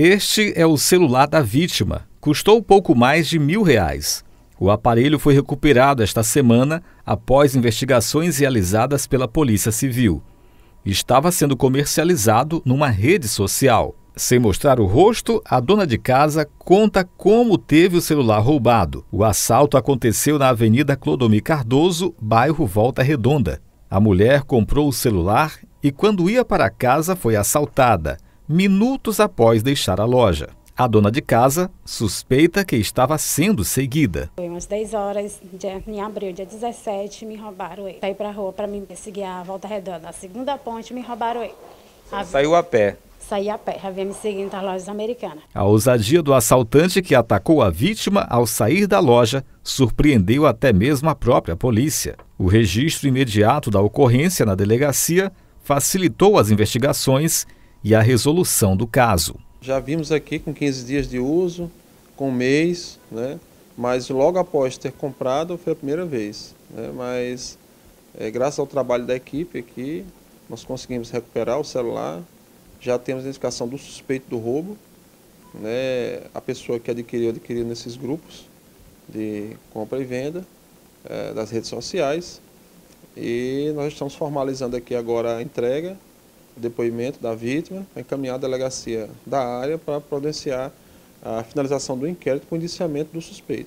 Este é o celular da vítima. Custou pouco mais de mil reais. O aparelho foi recuperado esta semana após investigações realizadas pela Polícia Civil. Estava sendo comercializado numa rede social. Sem mostrar o rosto, a dona de casa conta como teve o celular roubado. O assalto aconteceu na Avenida Clodomir Cardoso, bairro Volta Redonda. A mulher comprou o celular e, quando ia para casa, foi assaltada minutos após deixar a loja. A dona de casa suspeita que estava sendo seguida. Foi umas 10 horas em abril, dia 17, me roubaram ele. Saí para a rua para me perseguir a volta redonda. Na segunda ponte, me roubaram ele. A... Saiu a pé saí a pé, já vinha me seguindo das lojas americanas. A ousadia do assaltante que atacou a vítima ao sair da loja surpreendeu até mesmo a própria polícia. O registro imediato da ocorrência na delegacia facilitou as investigações e a resolução do caso. Já vimos aqui com 15 dias de uso, com um mês, né? mas logo após ter comprado foi a primeira vez. Né? Mas é, graças ao trabalho da equipe aqui, nós conseguimos recuperar o celular, já temos a identificação do suspeito do roubo, né? a pessoa que adquiriu, adquiriu nesses grupos de compra e venda é, das redes sociais. E nós estamos formalizando aqui agora a entrega depoimento da vítima, para encaminhar a delegacia da área para providenciar a finalização do inquérito com indiciamento do suspeito.